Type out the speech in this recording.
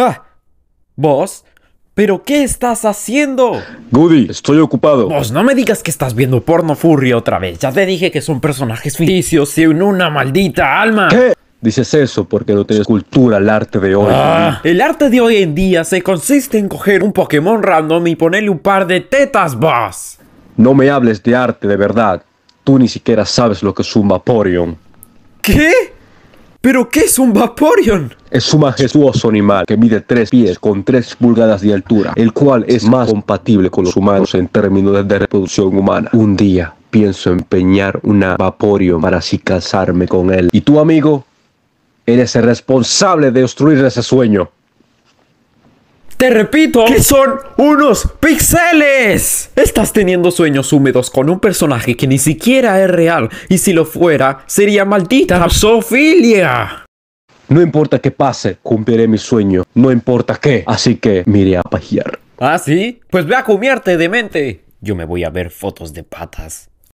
Ah, ¿Vos? ¿Pero qué estás haciendo? Goody, estoy ocupado. Vos no me digas que estás viendo porno furry otra vez. Ya te dije que son personajes ficticios sin una maldita alma. ¿Qué? Dices eso porque no tienes cultura al arte de hoy. Ah, el arte de hoy en día se consiste en coger un Pokémon random y ponerle un par de tetas, Vos. No me hables de arte de verdad. Tú ni siquiera sabes lo que es un Vaporeon. ¿Qué? ¿Pero qué es un Vaporeon? Es un majestuoso animal que mide 3 pies con 3 pulgadas de altura, el cual es más compatible con los humanos en términos de reproducción humana. Un día pienso empeñar una Vaporeon para así casarme con él. ¿Y tú, amigo? Eres el responsable de destruir ese sueño. Te repito que son unos píxeles. Estás teniendo sueños húmedos con un personaje que ni siquiera es real y si lo fuera sería maldita Sofilia. No importa qué pase, cumpliré mi sueño. No importa qué, así que miré a pajear. ¿Ah, sí? Pues ve a de demente. Yo me voy a ver fotos de patas.